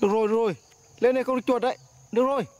Được rồi, được rồi. Lên đây không được chuột đấy. Được rồi.